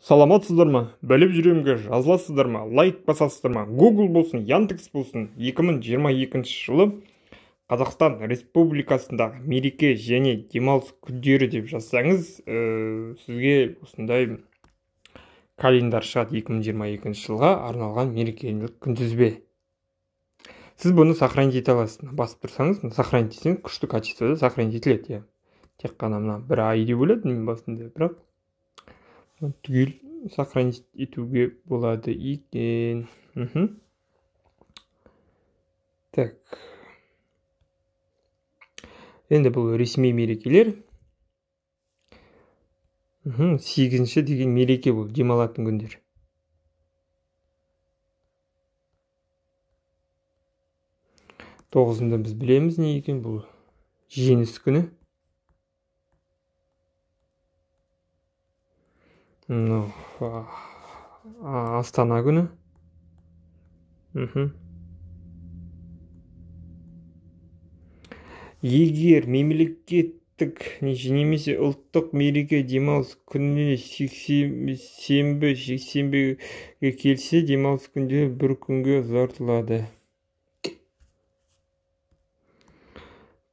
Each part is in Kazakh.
саламатсыздар ма біліп жүремге жазыласыздар ма лайк басасыздар ма гугл болсын яндекс болсын 2022 жылы қазақстан Республикасында мереке және демалыс күндері деп жазсаңыз ә, сізге осындай календарь шығады 2022 жылға арналған мерекелік күнтізбе сіз бұны сохранить ете аласыз басып тұрсаңыз сохранить етсеңіз күшті качествода сохранить етіледі иә тек қана мына бір ай деп ойладым мен басында бірақ түгел сохранить етуге болады екен так енді бұл ресми мерекелер сегізінші деген мереке бұл демалатын күндер тоғызында біз білеміз не екен бұл жеңіс күні Ну, Астана күні. Егер мемлекеттік немесе ұлттық мереке демалыс күніне сексенбі жексенбіге келсе демалыс күндері бір күнге ұзартылады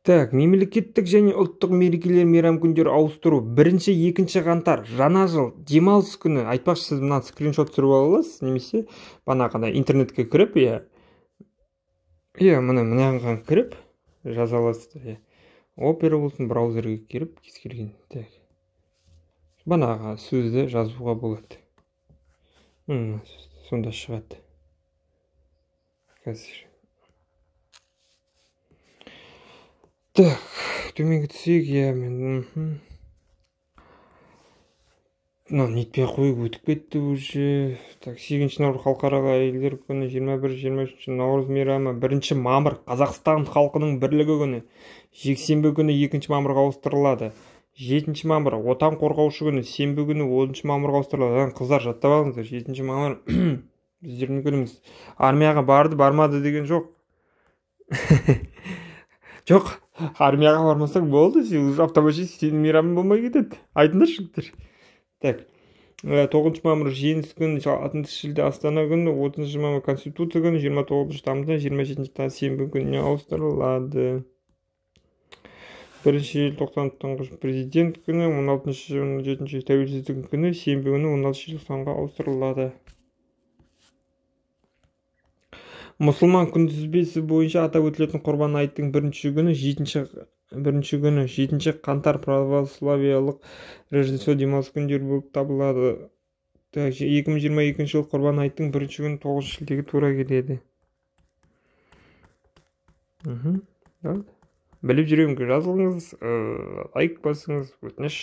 так мемлекеттік және ұлттық мерекелер мейрам күндері ауыстыру бірінші екінші қаңтар жаңа жыл демалыс күні айтпақшы сіз мына скриншот түсіріп ала аласыз немесе бағанағыдай интернетке кіріп иә иә міне мынаған кіріп жаза аласыз иә опера болсын браузерге кіріп кез келген так бағанағы сөзді жазуға болады сонда шығады қазір Так, төменгі түсейік иә мен мынаны нетпей ақ қояйық өтіп кетті уже так сегізінші наурыз халықаралық әйелдер күні жиырма бір жиырма үшінші наурыз мейрамы бірінші мамыр қазақстан халқының бірлігі күні жексенбі күні екінші мамырға ауыстырылады жетінші мамыр отан қорғаушы күні сенбі күні оныншы мамырға ауыстырылады қыздар жаттап алыңыздар жетінші мамыр біздердің күніміз армияға барды бармады деген жоқ жоқ армияға бармасаң болды сен уже автоматически сенің мейрамың болмай кетеді айтыңдаршы жігіттер так э, тоғызыншы мамыр жеңіс күні алтыншы шілде астана күні отызыншы мамыр конституция күні жиырма тоғызыншы тамызда жиырма жетінші сенбі күніне ауыстырылады бірінші желтоқсан тұңғыш президент күні он алтыншы он жетінші тәуелсіздік күні сенбі күні он алтыншы желтоқсанға ауыстырылады мұсылман күнтізбесі бойынша атап өтілетін құрбан айттың бірінші күні жетінші бірінші күні жетінші қаңтар православиялық рождество демалыс күндері болып табылады екі мың жиырма екінші жылы құрбан айттың бірінші күні тоғызыншы шілдеге тура келеді мхм біліп жүремін жазылыңыз лайк басыңыз өтініш